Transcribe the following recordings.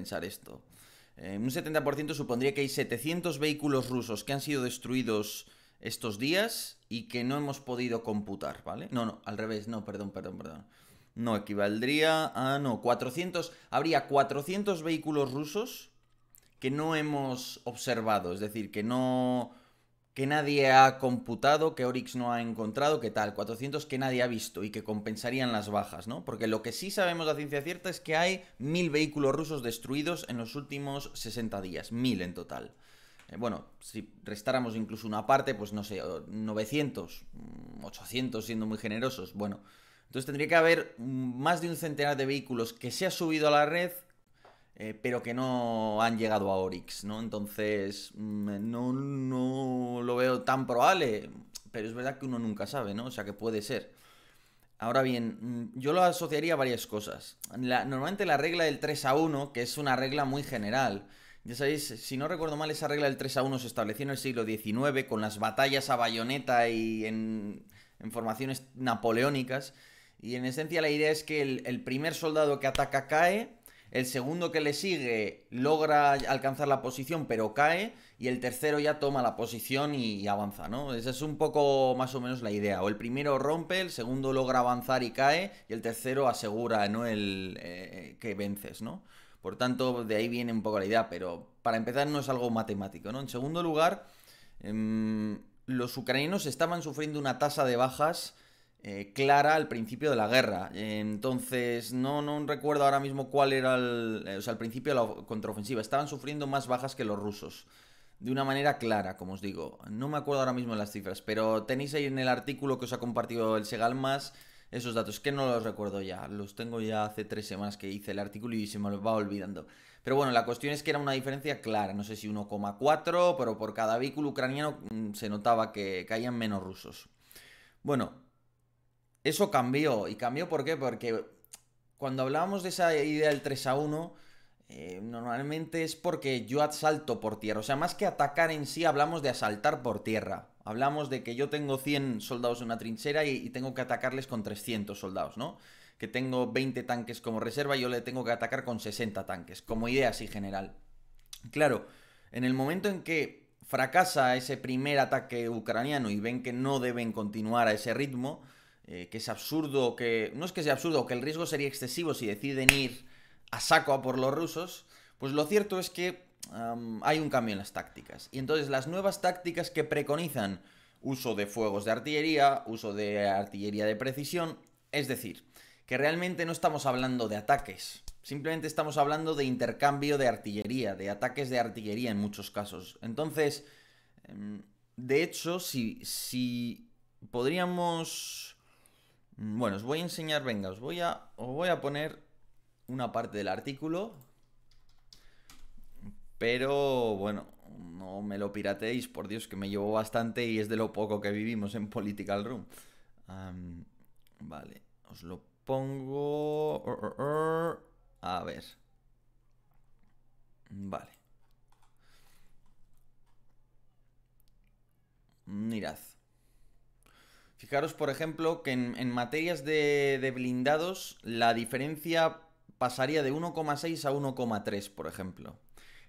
pensar esto. Eh, un 70% supondría que hay 700 vehículos rusos que han sido destruidos estos días y que no hemos podido computar, ¿vale? No, no, al revés, no, perdón, perdón, perdón. No, equivaldría a, no, 400, habría 400 vehículos rusos que no hemos observado, es decir, que no, que nadie ha computado, que Oryx no ha encontrado, que tal, 400 que nadie ha visto y que compensarían las bajas, ¿no? Porque lo que sí sabemos a ciencia cierta es que hay mil vehículos rusos destruidos en los últimos 60 días, mil en total. Eh, bueno, si restáramos incluso una parte, pues no sé, 900, 800 mm, siendo muy generosos, bueno. Entonces tendría que haber mm, más de un centenar de vehículos que se ha subido a la red eh, pero que no han llegado a Orix, ¿no? Entonces, mm, no, lo veo tan probable, pero es verdad que uno nunca sabe, ¿no? O sea, que puede ser. Ahora bien, mm, yo lo asociaría a varias cosas. normalmente la regla del 3 a 1, que es una regla muy general. Ya sabéis, si no recuerdo mal, esa regla del 3 a 1 se estableció en el siglo XIX con las batallas a bayoneta y en, formaciones napoleónicas. Y en esencia la idea es que el primer soldado que ataca cae, el segundo que le sigue logra alcanzar la posición pero cae y el tercero ya toma la posición y, avanza, ¿no? Esa es un poco más o menos la idea. O el primero rompe, el segundo logra avanzar y cae y el tercero asegura, ¿no? El eh, que vences, ¿no? Por tanto, de ahí viene un poco la idea, pero para empezar no es algo matemático, ¿no? En segundo lugar, em, los ucranianos estaban sufriendo una tasa de bajas eh, clara al principio de la guerra. Entonces, no, no recuerdo ahora mismo cuál era el, eh, o sea, al principio de la contraofensiva. Estaban sufriendo más bajas que los rusos. De una manera clara, como os digo. No me acuerdo ahora mismo las cifras, pero tenéis ahí en el artículo que os ha compartido el Segal más esos datos, que no los recuerdo ya, los tengo ya hace tres semanas que hice el artículo y se me va olvidando. Pero bueno, la cuestión es que era una diferencia clara, no sé si 1,4, pero por cada vehículo ucraniano mm, se notaba que caían menos rusos. Bueno, eso cambió. ¿Y cambió por qué? Porque cuando hablábamos de esa idea del 3 a 1, eh, normalmente es porque yo asalto por tierra. O sea, más que atacar en sí, hablamos de asaltar por tierra. Hablamos de que yo tengo 100 soldados en una trinchera y, y tengo que atacarles con 300 soldados, ¿no? Que tengo 20 tanques como reserva y yo le tengo que atacar con 60 tanques, como idea así general. Claro, en el momento en que fracasa ese primer ataque ucraniano y ven que no deben continuar a ese ritmo, eh, que es absurdo, que no es que sea absurdo, que el riesgo sería excesivo si deciden ir a saco a por los rusos, pues lo cierto es que hay un cambio en las tácticas. Y entonces las nuevas tácticas que preconizan uso de fuegos de artillería, uso de artillería de precisión, es decir, que realmente no estamos hablando de ataques, simplemente estamos hablando de intercambio de artillería, de ataques de artillería en muchos casos. Entonces, em, de hecho, si, si podríamos Mm, bueno, os voy a enseñar, venga, os voy a, voy a poner una parte del artículo, pero bueno, no me lo pirateéis, por Dios, que me llevo bastante y es de lo poco que vivimos en Political Room. vale, os lo pongo... A ver. Vale. Mirad. Fijaros, por ejemplo, que en, materias de, blindados la diferencia pasaría de 1,6 a 1,3, por ejemplo.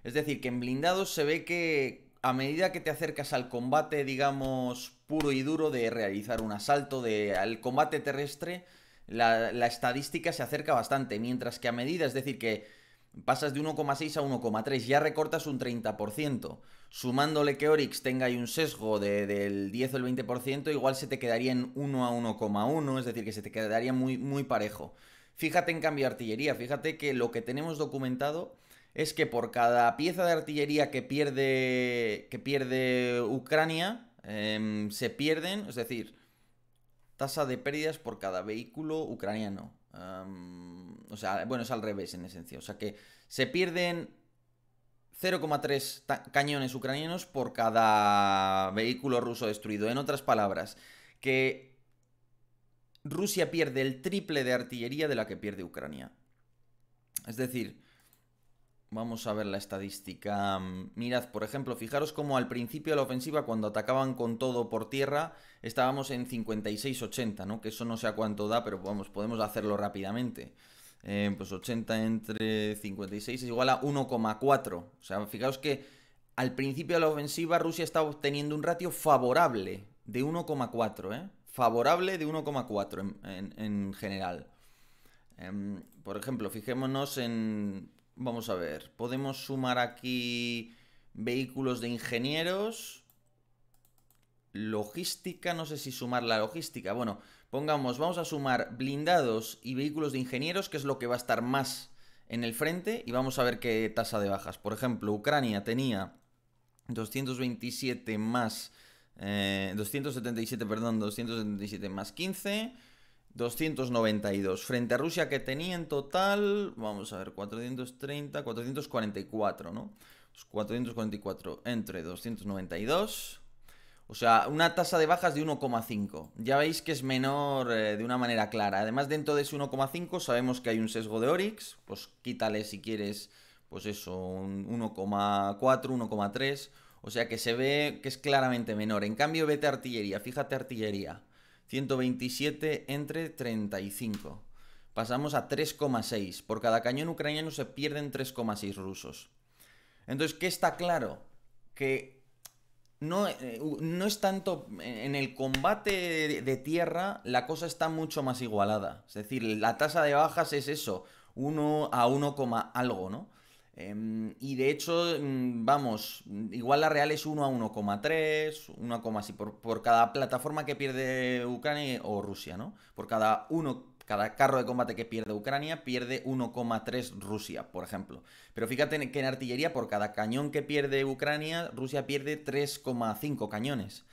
Es decir, que en blindados se ve que a medida que te acercas al combate, digamos, puro y duro de realizar un asalto, al combate terrestre, la estadística se acerca bastante. Mientras que a medida, es decir, que pasas de 1,6 a 1,3, ya recortas un 30%. Sumándole que Orix tenga ahí un sesgo del 10 o el 20%, igual se te quedaría en 1 a 1,1, es decir, que se te quedaría muy, muy parejo. Fíjate en cambio artillería, fíjate que lo que tenemos documentado es que por cada pieza de artillería que pierde, que pierde Ucrania, em, se pierden, es decir, tasa de pérdidas por cada vehículo ucraniano o sea, bueno, es al revés en esencia. O sea que se pierden 0,3 cañones ucranianos por cada vehículo ruso destruido. En otras palabras, que Rusia pierde el triple de artillería de la que pierde Ucrania. Es decir, Vamos a ver la estadística. Mm, mirad, por ejemplo, fijaros cómo al principio de la ofensiva, cuando atacaban con todo por tierra, estábamos en 56-80, ¿no? Que eso no sé a cuánto da, pero vamos, podemos hacerlo rápidamente. Eh, pues 80 entre 56 es igual a 1,4. O sea, fijaos que al principio de la ofensiva Rusia está obteniendo un ratio favorable de 1,4, ¿eh? Favorable de 1,4 en, general. Em, por ejemplo, fijémonos en Vamos a ver, podemos sumar aquí vehículos de ingenieros, logística, no sé si sumar la logística. Bueno, pongamos, vamos a sumar blindados y vehículos de ingenieros, que es lo que va a estar más en el frente, y vamos a ver qué tasa de bajas. Por ejemplo, Ucrania tenía 227 más... 277, eh, perdón, 277 más 15. 292. Frente a Rusia que tenía en total, vamos a ver, 430, 444, ¿no? 444 pues entre 292. O sea, una tasa de bajas de 1,5. Ya veis que es menor eh, de una manera clara. Además, dentro de ese 1,5 sabemos que hay un sesgo de Oryx, Pues quítale si quieres, pues eso, 1,4, 1,3. O sea que se ve que es claramente menor. En cambio, vete artillería. Fíjate artillería. 127 entre 35. Pasamos a 3,6. Por cada cañón ucraniano se pierden 3,6 rusos. Entonces, ¿qué está claro? Que no, eh, no, es tanto. En el combate de tierra, la cosa está mucho más igualada. Es decir, la tasa de bajas es eso: 1 a 1, algo, ¿no? Em, y de hecho, mm, vamos, igual la real es 1 a 1,3, 1, así por, por cada plataforma que pierde Ucrania o Rusia, ¿no? Por cada uno cada carro de combate que pierde Ucrania pierde 1,3 Rusia, por ejemplo. Pero fíjate que en artillería, por cada cañón que pierde Ucrania, Rusia pierde 3,5 cañones.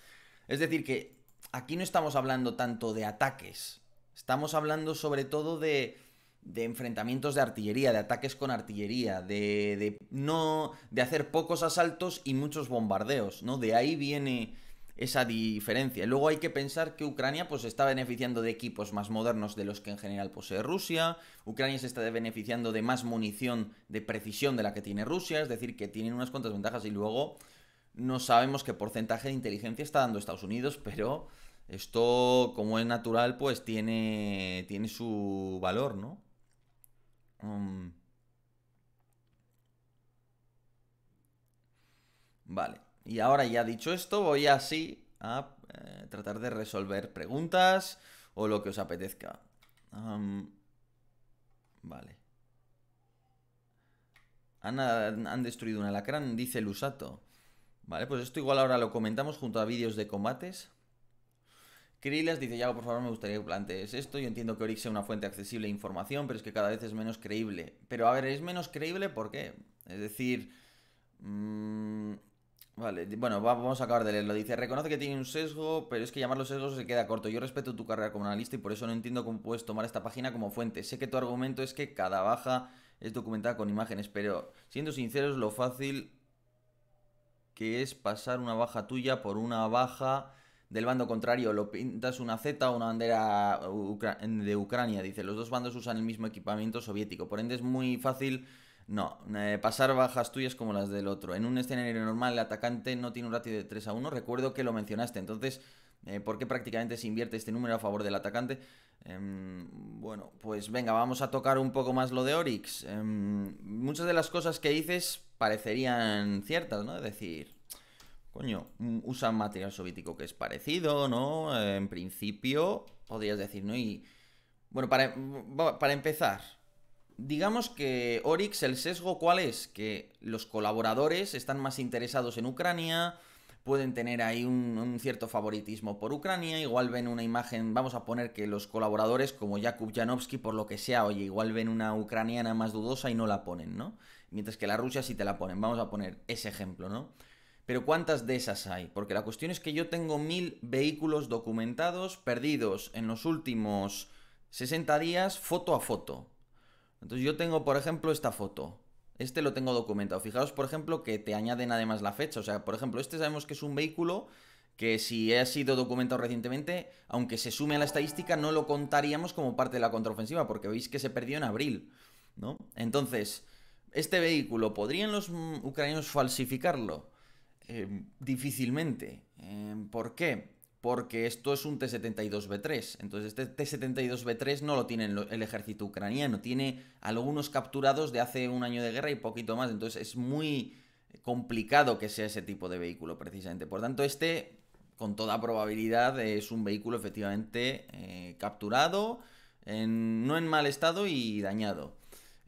Es decir, que aquí no estamos hablando tanto de ataques, estamos hablando sobre todo de de enfrentamientos de artillería, de ataques con artillería, de, no de hacer pocos asaltos y muchos bombardeos, ¿no? De ahí viene esa diferencia. Luego hay que pensar que Ucrania pues está beneficiando de equipos más modernos de los que en general posee Rusia. Ucrania se está beneficiando de más munición de precisión de la que tiene Rusia, es decir, que tienen unas cuantas ventajas y luego no sabemos qué porcentaje de inteligencia está dando Estados Unidos, pero esto como es natural pues tiene tiene su valor, ¿no? Um, vale, y ahora ya dicho esto, voy así a eh, tratar de resolver preguntas o lo que os apetezca. Um, vale. han, destruido un alacrán, dice Lusato. Vale, pues esto igual ahora lo comentamos junto a vídeos de combates. Krillas dice, ya por favor, me gustaría que plantees esto. Yo entiendo que Orix sea una fuente accesible de información, pero es que cada vez es menos creíble. Pero a ver, es menos creíble ¿por qué? Es decir... Mm, vale, bueno, vamos a acabar de leerlo. Dice, reconoce que tiene un sesgo, pero es que llamar los sesgos se queda corto. Yo respeto tu carrera como analista y por eso no entiendo cómo puedes tomar esta página como fuente. Sé que tu argumento es que cada baja es documentada con imágenes, pero siendo sinceros, lo fácil que es pasar una baja tuya por una baja del bando contrario lo pintas una Z o una bandera de Ucrania. Dice, los dos bandos usan el mismo equipamiento soviético. Por ende es muy fácil... No, eh, pasar bajas tuyas como las del otro. En un escenario normal el atacante no tiene un ratio de 3 a 1. Recuerdo que lo mencionaste. Entonces, eh, ¿por qué prácticamente se invierte este número a favor del atacante? Em, bueno, pues venga, vamos a tocar un poco más lo de Oryx. Em, muchas de las cosas que dices parecerían ciertas, ¿no? Es decir, coño, mm, usan material soviético que es parecido, ¿no? Eh, en principio, podrías decir, ¿no? Y, bueno, para, mm, empezar, digamos que Orix, el sesgo, ¿cuál es? Que los colaboradores están más interesados en Ucrania, pueden tener ahí un, cierto favoritismo por Ucrania, igual ven una imagen, vamos a poner que los colaboradores como Jakub Janowski, por lo que sea, oye, igual ven una ucraniana más dudosa y no la ponen, ¿no? Mientras que la Rusia sí te la ponen, vamos a poner ese ejemplo, ¿no? Pero ¿cuántas de esas hay? Porque la cuestión es que yo tengo mil vehículos documentados, perdidos en los últimos 60 días, foto a foto. Entonces yo tengo, por ejemplo, esta foto. Este lo tengo documentado. Fijaos, por ejemplo, que te añaden además la fecha. O sea, por ejemplo, este sabemos que es un vehículo que si ha sido documentado recientemente, aunque se sume a la estadística, no lo contaríamos como parte de la contraofensiva, porque veis que se perdió en abril, ¿no? Entonces, este vehículo, ¿podrían los mm, ucranianos falsificarlo? Em, difícilmente. Em, ¿Por qué? Porque esto es un T-72B3. Entonces este T-72B3 no lo tiene el ejército ucraniano. Tiene algunos capturados de hace un año de guerra y poquito más. Entonces es muy complicado que sea ese tipo de vehículo precisamente. Por tanto, este con toda probabilidad es un vehículo efectivamente eh, capturado, no en mal estado y dañado.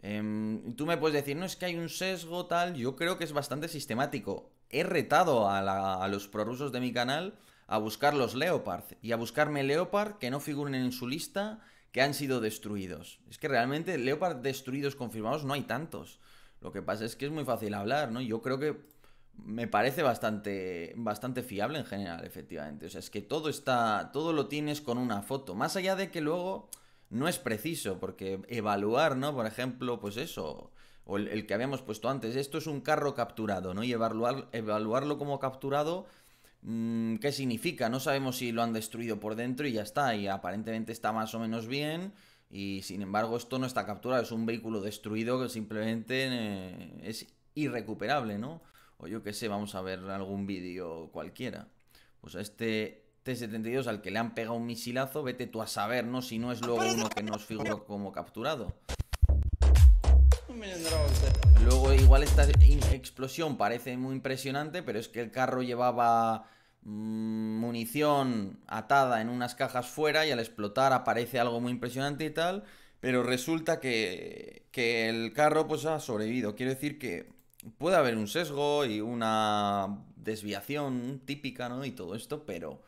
Em, tú me puedes decir, no es que hay un sesgo tal, yo creo que es bastante sistemático he retado a, a los prorrusos de mi canal a buscar los Leopard y a buscarme Leopard que no figuren en su lista que han sido destruidos. Es que realmente Leopard destruidos confirmados no hay tantos. Lo que pasa es que es muy fácil hablar, ¿no? Yo creo que me parece bastante, bastante fiable en general, efectivamente. O sea, es que todo está, todo lo tienes con una foto. Más allá de que luego no es preciso, porque evaluar, ¿no? Por ejemplo, pues eso, o el, que habíamos puesto antes, esto es un carro capturado, ¿no? Y evaluar, evaluarlo como capturado, mm, ¿qué significa? No sabemos si lo han destruido por dentro y ya está, y aparentemente está más o menos bien, y sin embargo esto no está capturado, es un vehículo destruido que simplemente eh, es irrecuperable, ¿no? O yo qué sé, vamos a ver algún vídeo cualquiera. Pues a este T-72 al que le han pegado un misilazo, vete tú a saber, ¿no? Si no es ah, luego uno que nos figura como capturado. Luego igual esta explosión parece muy impresionante, pero es que el carro llevaba mm, munición atada en unas cajas fuera y al explotar aparece algo muy impresionante y tal, pero resulta que, el carro pues ha sobrevivido. Quiero decir que puede haber un sesgo y una desviación típica, ¿no? Y todo esto, pero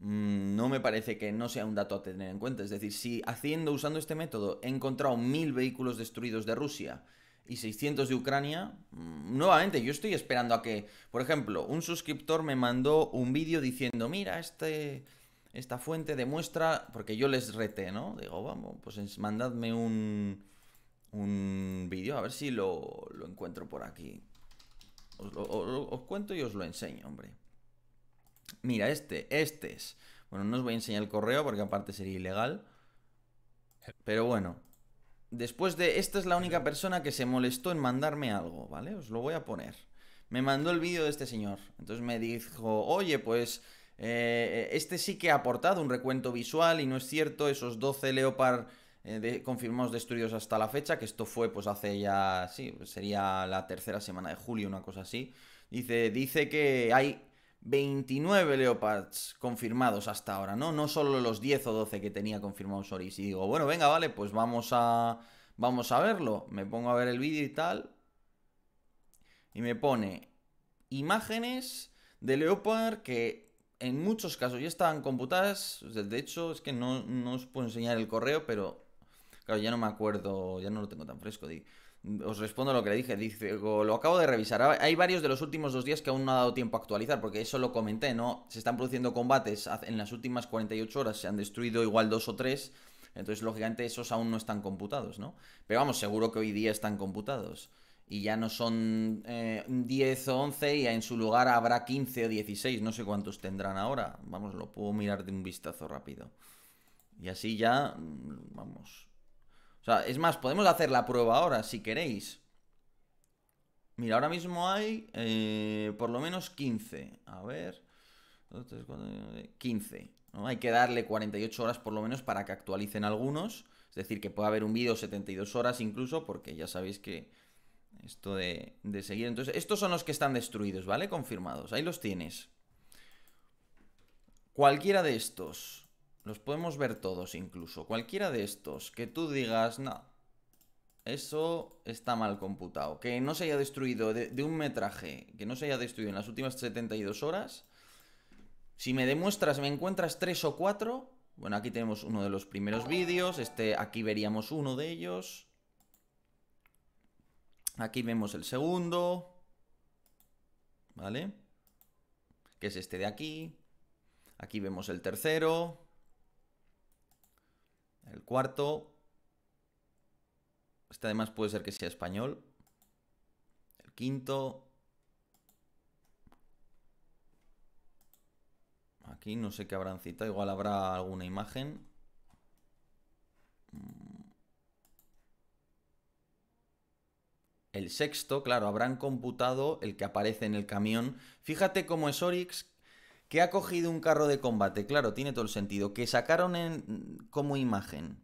Mm, no me parece que no sea un dato a tener en cuenta. Es decir, si haciendo, usando este método, he encontrado mil vehículos destruidos de Rusia y 600 de Ucrania, mm, nuevamente yo estoy esperando a que, por ejemplo, un suscriptor me mandó un vídeo diciendo, mira, este, esta fuente demuestra, porque yo les reté, ¿no? Digo, vamos, pues mandadme un, un vídeo, a ver si lo, encuentro por aquí. os cuento y os lo enseño, hombre. Mira, este, este es. Bueno, no os voy a enseñar el correo porque aparte sería ilegal. Pero bueno. Después de... Esta es la única persona que se molestó en mandarme algo, ¿vale? Os lo voy a poner. Me mandó el vídeo de este señor. Entonces me dijo, oye, pues... Eh, este sí que ha aportado un recuento visual y no es cierto, esos 12 Leopard eh, de, confirmados de estudios hasta la fecha, que esto fue pues hace ya, sí, sería la tercera semana de julio, una cosa así. Dice, dice que hay 29 Leopards confirmados hasta ahora, ¿no? No solo los 10 o 12 que tenía confirmados Oris. Y digo, bueno, venga, vale, pues vamos a, vamos a verlo. Me pongo a ver el vídeo y tal. Y me pone imágenes de Leopard que en muchos casos ya estaban computadas. De hecho, es que no, no os puedo enseñar el correo, pero claro, ya no me acuerdo, ya no lo tengo tan fresco. Digo. Os respondo lo que le dije. Dice, lo acabo de revisar. Hay varios de los últimos dos días que aún no ha dado tiempo a actualizar, porque eso lo comenté, ¿no? Se están produciendo combates en las últimas 48 horas, se han destruido igual dos o tres. Entonces, lógicamente, esos aún no están computados, ¿no? Pero vamos, seguro que hoy día están computados. Y ya no son 10 eh, o 11 y en su lugar habrá 15 o 16. No sé cuántos tendrán ahora. Vamos, lo puedo mirar de un vistazo rápido. Y así ya, mm, vamos, o sea, es más, podemos hacer la prueba ahora si queréis. Mira, ahora mismo hay eh, por lo menos 15. A ver. 15. Hay que darle 48 horas por lo menos para que actualicen algunos. Es decir, que puede haber un vídeo 72 horas incluso, porque ya sabéis que esto de, de, seguir. Entonces, estos son los que están destruidos, ¿vale? Confirmados. Ahí los tienes. Cualquiera de estos. Los podemos ver todos incluso. Cualquiera de estos que tú digas, no, eso está mal computado. Que no se haya destruido de, un metraje, que no se haya destruido en las últimas 72 horas. Si me demuestras, me encuentras tres o cuatro. Bueno, aquí tenemos uno de los primeros vídeos. Este, aquí veríamos uno de ellos. Aquí vemos el segundo. ¿Vale? Que es este de aquí. Aquí vemos el tercero. El cuarto. Este además puede ser que sea español. El quinto. Aquí no sé qué habrán citado. Igual habrá alguna imagen. Mm. El sexto, claro, habrán computado el que aparece en el camión. Fíjate cómo es Orix que ha cogido un carro de combate, claro, tiene todo el sentido, que sacaron como imagen,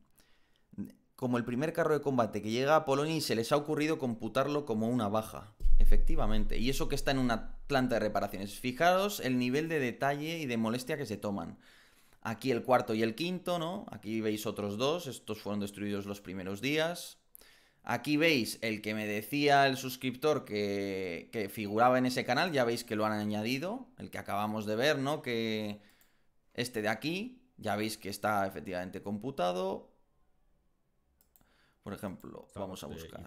como el primer carro de combate que llega a Polonia y se les ha ocurrido computarlo como una baja, efectivamente, y eso que está en una planta de reparaciones. Fijaros el nivel de detalle y de molestia que se toman. Aquí el cuarto y el quinto, ¿no? Aquí veis otros dos, estos fueron destruidos los primeros días. Aquí veis el que me decía el suscriptor que, figuraba en ese canal, ya veis que lo han añadido, el que acabamos de ver, ¿no? Que este de aquí, ya veis que está efectivamente computado. Por ejemplo, vamos a buscar.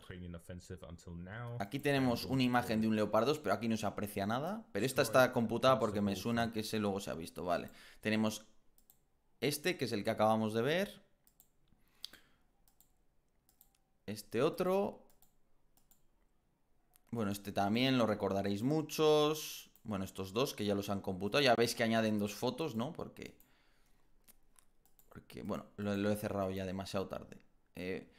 Aquí tenemos una imagen de un leopardo, pero aquí no se aprecia nada. Pero esta está computada porque me suena que ese luego se ha visto, vale. Tenemos este, que es el que acabamos de ver. Este otro. Bueno, este también lo recordaréis muchos. Bueno, estos dos que ya los han computado. Ya veis que añaden dos fotos, ¿no? Porque... Porque, bueno, lo, he cerrado ya demasiado tarde. Eh,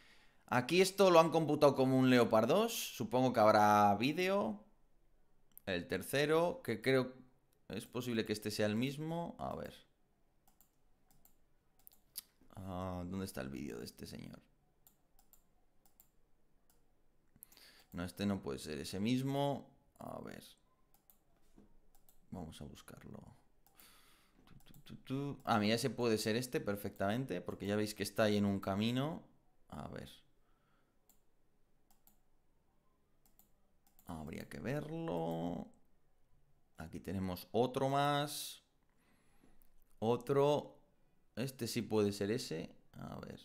aquí esto lo han computado como un Leopard 2. Supongo que habrá vídeo. El tercero, que creo... Es posible que este sea el mismo. A ver. Ah, ¿Dónde está el vídeo de este señor? este no puede ser ese mismo. A ver. Vamos a buscarlo. Ah, mira, ese puede ser este perfectamente, porque ya veis que está ahí en un camino. A ver. Habría que verlo. Aquí tenemos otro más. Otro. Este sí puede ser ese. A ver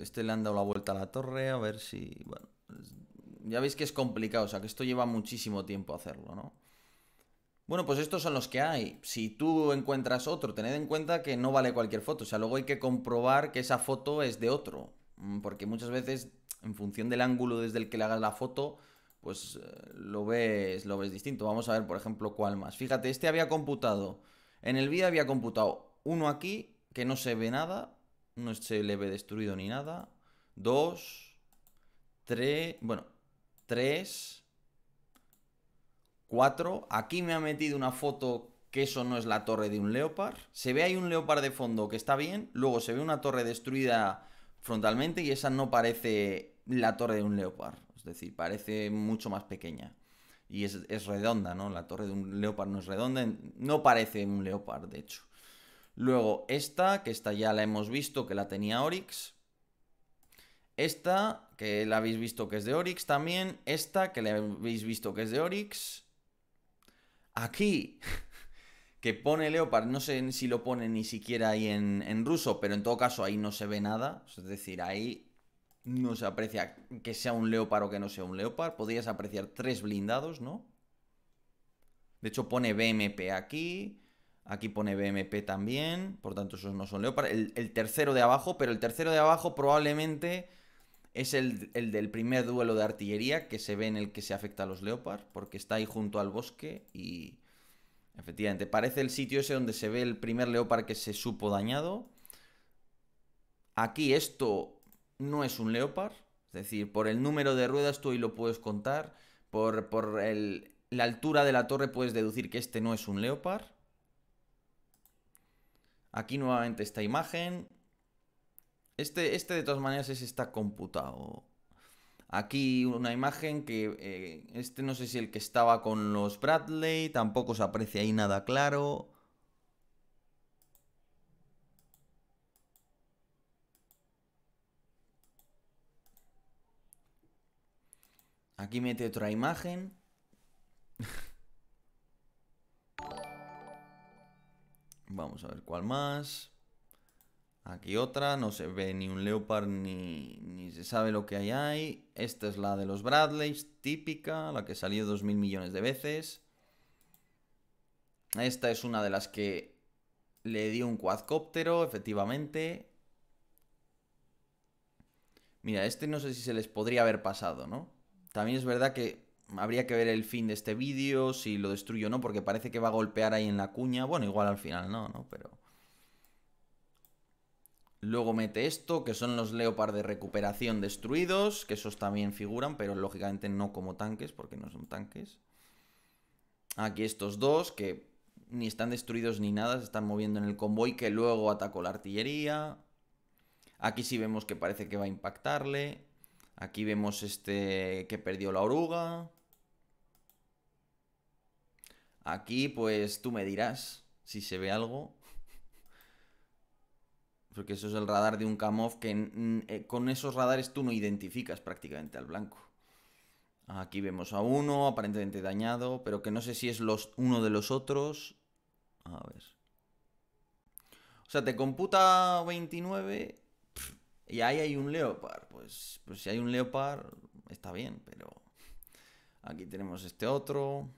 este le han dado la vuelta a la torre, a ver si... ya veis que es complicado, o sea, que esto lleva muchísimo tiempo hacerlo, ¿no? Bueno, pues estos son los que hay. Si tú encuentras otro, tened en cuenta que no vale cualquier foto. O sea, luego hay que comprobar que esa foto es de otro. Mm, porque muchas veces, en función del ángulo desde el que le hagas la foto, pues eh, lo ves, lo ves distinto. Vamos a ver, por ejemplo, cuál más. Fíjate, este había computado. En el vídeo había computado uno aquí, que no se ve nada, no se le ve destruido ni nada. Dos, tres, bueno, tres, cuatro. Aquí me ha metido una foto que eso no es la torre de un leopard. Se ve ahí un leopard de fondo que está bien, luego se ve una torre destruida frontalmente y esa no parece la torre de un leopard. Es decir, parece mucho más pequeña. Y es, es redonda, ¿no? La torre de un leopard no es redonda, no parece un leopard, de hecho. Luego esta, que esta ya la hemos visto, que la tenía Orix. Esta, que la habéis visto que es de Orix también. Esta, que la habéis visto que es de Orix. Aquí, que pone Leopard, no sé si lo pone ni siquiera ahí en, en ruso, pero en todo caso ahí no se ve nada. Es decir, ahí no se aprecia que sea un leopard o que no sea un leopard. Podrías apreciar tres blindados, ¿no? De hecho, pone BMP aquí. Aquí pone BMP también, por tanto esos no son Leopard. El, tercero de abajo, pero el tercero de abajo probablemente es el, del primer duelo de artillería que se ve en el que se afecta a los Leopard, porque está ahí junto al bosque y efectivamente parece el sitio ese donde se ve el primer Leopard que se supo dañado. Aquí esto no es un Leopard, es decir, por el número de ruedas tú ahí lo puedes contar, por, la altura de la torre puedes deducir que este no es un Leopard. Aquí nuevamente esta imagen. Este, este de todas maneras es está computado. Aquí una imagen que eh, este no sé si el que estaba con los Bradley, tampoco se aprecia ahí nada claro. Aquí mete otra imagen. Vamos a ver cuál más. Aquí otra, no se ve ni un leopard ni, se sabe lo que hay ahí. Esta es la de los Bradleys, típica, la que salió dos mil millones de veces. Esta es una de las que le dio un cuadcóptero, efectivamente. Mira, este no sé si se les podría haber pasado, ¿no? También es verdad que habría que ver el fin de este vídeo, si lo destruyo o no, porque parece que va a golpear ahí en la cuña. Bueno, igual al final no, ¿no? Pero... Luego mete esto, que son los Leopard de recuperación destruidos, que esos también figuran, pero lógicamente no como tanques, porque no son tanques. Aquí estos dos, que ni están destruidos ni nada, se están moviendo en el convoy, que luego atacó la artillería. Aquí sí vemos que parece que va a impactarle. Aquí vemos este que perdió la oruga. Aquí, pues tú me dirás si se ve algo. Porque eso es el radar de un camoff que eh, con esos radares tú no identificas prácticamente al blanco. Aquí vemos a uno aparentemente dañado, pero que no sé si es los, uno de los otros. A ver. O sea, te computa 29 y ahí hay un leopard. Pues, pues si hay un leopard, está bien, pero... Aquí tenemos este otro.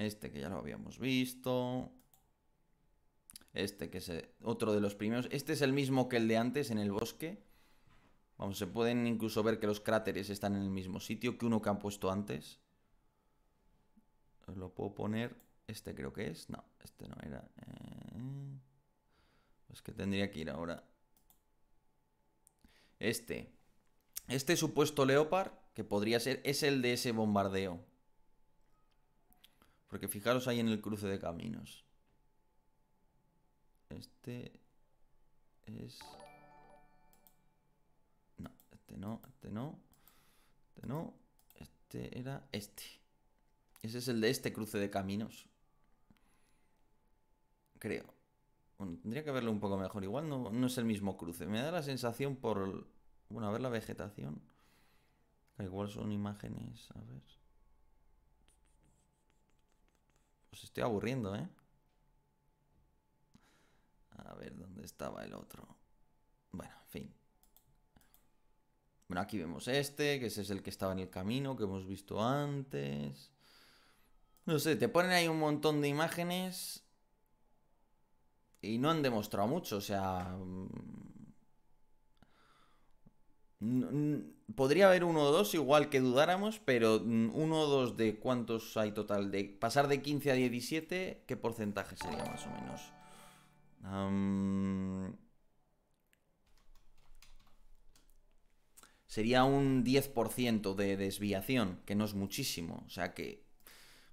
Este que ya lo habíamos visto. Este que es eh, otro de los primeros. Este es el mismo que el de antes en el bosque. Vamos, se pueden incluso ver que los cráteres están en el mismo sitio que uno que han puesto antes. lo puedo poner. Este creo que es. No, este no era. Eh. Es Pues que tendría que ir ahora. Este. Este supuesto Leopard, que podría ser, es el de ese bombardeo. Porque fijaros ahí en el cruce de caminos. Este es... No, este no, este no. Este no. Este era este. Ese es el de este cruce de caminos. Creo. Bueno, tendría que verlo un poco mejor. Igual no, no es el mismo cruce. Me da la sensación por... Bueno, a ver la vegetación. Igual son imágenes. A ver. Os pues estoy aburriendo, ¿eh? A ver, ¿dónde estaba el otro? Bueno, en fin. Bueno, aquí vemos este, que ese es el que estaba en el camino, que hemos visto antes. No sé, te ponen ahí un montón de imágenes y no han demostrado mucho, o sea... Mm, Podría haber uno o dos, igual que dudáramos, pero mm, uno o dos de cuántos hay total. De pasar de 15 a 17, ¿qué porcentaje sería más o menos? sería un 10% de desviación, que no es muchísimo. O sea que.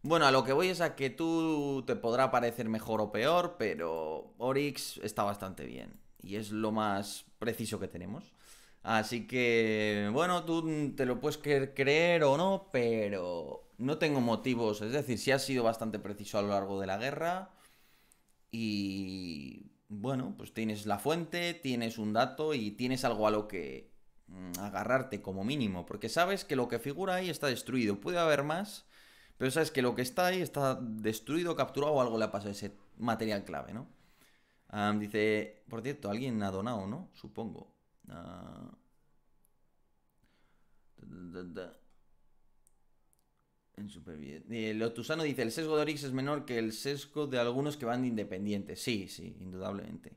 Bueno, a lo que voy es a que tú te podrá parecer mejor o peor, pero Orix está bastante bien. Y es lo más preciso que tenemos. Así que, bueno, tú te lo puedes creer o no, pero no tengo motivos. Es decir, si ha sido bastante preciso a lo largo de la guerra. Y, bueno, pues tienes la fuente, tienes un dato y tienes algo a lo que mm, agarrarte como mínimo. Porque sabes que lo que figura ahí está destruido. Puede haber más, pero sabes que lo que está ahí está destruido, capturado o algo le ha pasado a ese material clave, ¿no? dice, por cierto, alguien ha donado, ¿no? Supongo. Ah. dice, el sesgo de Orix es menor que el sesgo de algunos que van independientes. Sí, sí, indudablemente.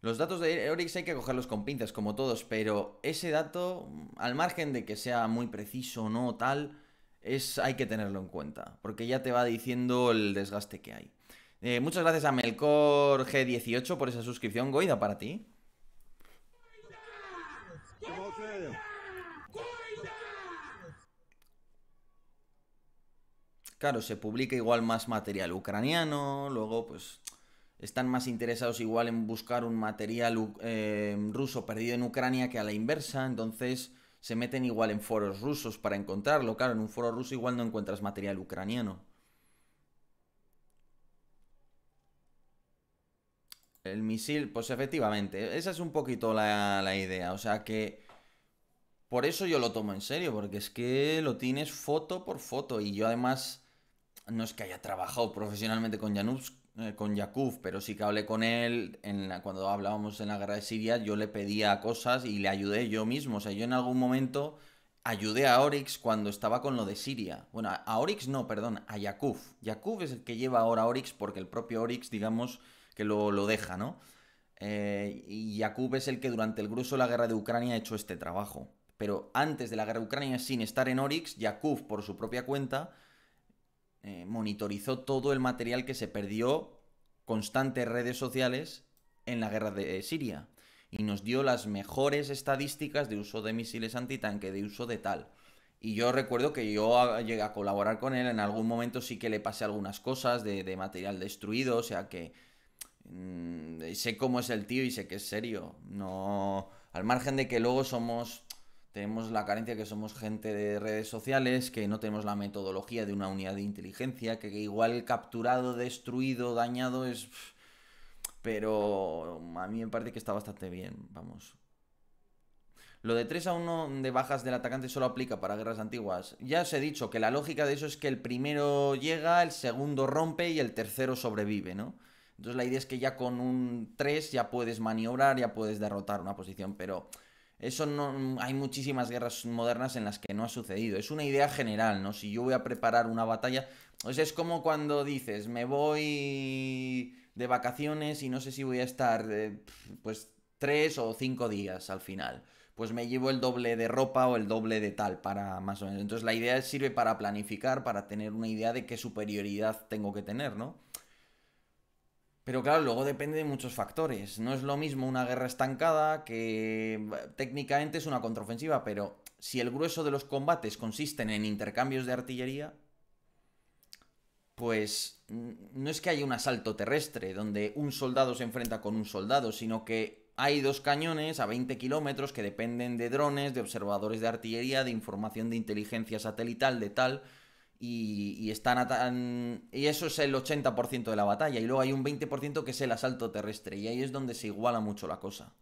Los datos de Orix hay que cogerlos con pinzas, como todos, pero ese dato, al margen de que sea muy preciso o no tal, es, hay que tenerlo en cuenta, porque ya te va diciendo el desgaste que hay. Eh, muchas gracias a Melkor G18 por esa suscripción, Goida, para ti. Claro, se publica igual más material ucraniano, luego pues están más interesados igual en buscar un material em, ruso perdido en Ucrania que a la inversa, entonces se meten igual en foros rusos para encontrarlo. Claro, en un foro ruso igual no encuentras material ucraniano. El misil, pues efectivamente, esa es un poquito la, idea. O sea que... Por eso yo lo tomo en serio, porque es que lo tienes foto por foto. Y yo además, no es que haya trabajado profesionalmente con Janus, eh, con pero sí que hablé con él en cuando hablábamos en la guerra de Siria, yo le pedía cosas y le ayudé yo mismo. O sea, yo en algún momento ayudé a Oryx cuando estaba con lo de Siria. Bueno, a Oryx no, perdón, a Yakuf. Yakuf es el que lleva ahora a Oryx porque el propio Oryx, digamos, que lo, deja, ¿no? Eh, y Jakub es el que durante el grueso de la guerra de Ucrania ha hecho este trabajo. Pero antes de la guerra de Ucrania, sin estar en Oryx, Jakub, por su propia cuenta, eh, monitorizó todo el material que se perdió constantes redes sociales en la guerra de Siria. Y nos dio las mejores estadísticas de uso de misiles antitanque, de uso de tal. Y yo recuerdo que yo llegué a colaborar con él, en algún momento sí que le pasé algunas cosas de material destruido, o sea que Mm, sé cómo es el tío y sé que es serio. No. Al margen de que luego somos. Tenemos la carencia que somos gente de redes sociales, que no tenemos la metodología de una unidad de inteligencia, que, que igual capturado, destruido, dañado es. Pero a mí me parece que está bastante bien, vamos. Lo de 3 a 1 de bajas del atacante solo aplica para guerras antiguas. Ya os he dicho que la lógica de eso es que el primero llega, el segundo rompe y el tercero sobrevive, ¿no? Entonces la idea es que ya con un 3 ya puedes maniobrar, ya puedes derrotar una posición, pero eso no hay muchísimas guerras modernas en las que no ha sucedido. Es una idea general, ¿no? Si yo voy a preparar una batalla, es como cuando dices, "Me voy de vacaciones y no sé si voy a estar eh, pues 3 o 5 días al final." Pues me llevo el doble de ropa o el doble de tal para más o menos. Entonces la idea sirve para planificar, para tener una idea de qué superioridad tengo que tener, ¿no? Pero claro, luego depende de muchos factores. No es lo mismo una guerra estancada que técnicamente es una contraofensiva, pero si el grueso de los combates consisten en intercambios de artillería, pues mm, no es que haya un asalto terrestre donde un soldado se enfrenta con un soldado, sino que hay dos cañones a 20 kilómetros que dependen de drones, de observadores de artillería, de información de inteligencia satelital, de tal y, están y eso es el 80% de la batalla y luego hay un 20% que es el asalto terrestre y ahí es donde se iguala mucho la cosa.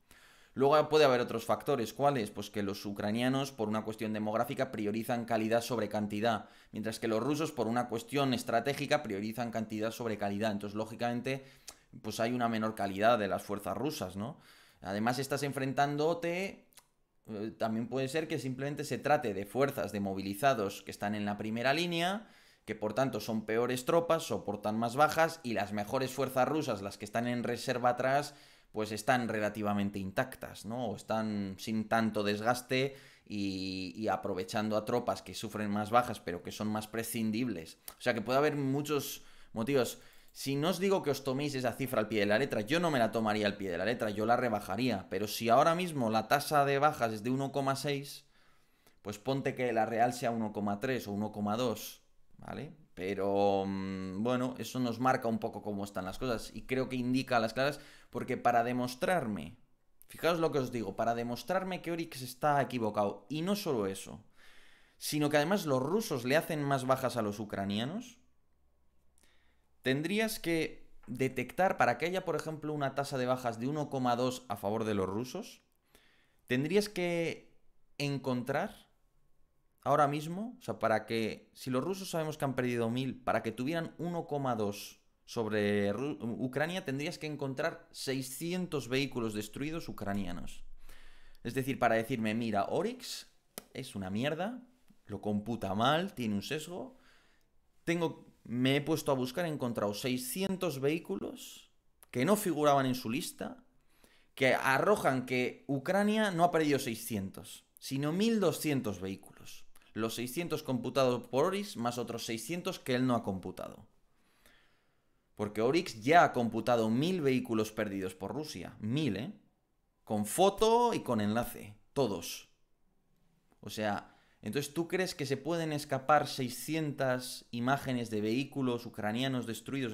Luego puede haber otros factores, ¿cuáles? Pues que los ucranianos por una cuestión demográfica priorizan calidad sobre cantidad, mientras que los rusos por una cuestión estratégica priorizan cantidad sobre calidad. Entonces, lógicamente, pues hay una menor calidad de las fuerzas rusas, ¿no? Además estás enfrentándote eh, también puede ser que simplemente se trate de fuerzas de movilizados que están en la primera línea, que por tanto son peores tropas, soportan más bajas y las mejores fuerzas rusas, las que están en reserva atrás, pues están relativamente intactas, ¿no? O están sin tanto desgaste y, y, aprovechando a tropas que sufren más bajas pero que son más prescindibles. O sea que puede haber muchos motivos. Si no os digo que os toméis esa cifra al pie de la letra, yo no me la tomaría al pie de la letra, yo la rebajaría. Pero si ahora mismo la tasa de bajas es de 1,6, pues ponte que la real sea 1,3 o 1,2, ¿vale? Pero mm, bueno, eso nos marca un poco cómo están las cosas y creo que indica a las claras, porque para demostrarme, fijaos lo que os digo, para demostrarme que Orix está equivocado, y no solo eso, sino que además los rusos le hacen más bajas a los ucranianos, tendrías que detectar, para que haya, por ejemplo, una tasa de bajas de 1,2 a favor de los rusos, tendrías que encontrar ahora mismo, o sea, para que, si los rusos sabemos que han perdido 1000, para que tuvieran 1,2 sobre Ucrania, tendrías que encontrar 600 vehículos destruidos ucranianos. Es decir, para decirme, mira, Oryx es una mierda, lo computa mal, tiene un sesgo, tengo me he puesto a buscar, he encontrado 600 vehículos que no figuraban en su lista, que arrojan que Ucrania no ha perdido 600, sino 1.200 vehículos. Los 600 computados por Oryx más otros 600 que él no ha computado. Porque Oryx ya ha computado 1.000 vehículos perdidos por Rusia. 1.000, ¿eh? Con foto y con enlace. Todos. O sea, entonces, ¿tú crees que se pueden escapar 600 imágenes de vehículos ucranianos destruidos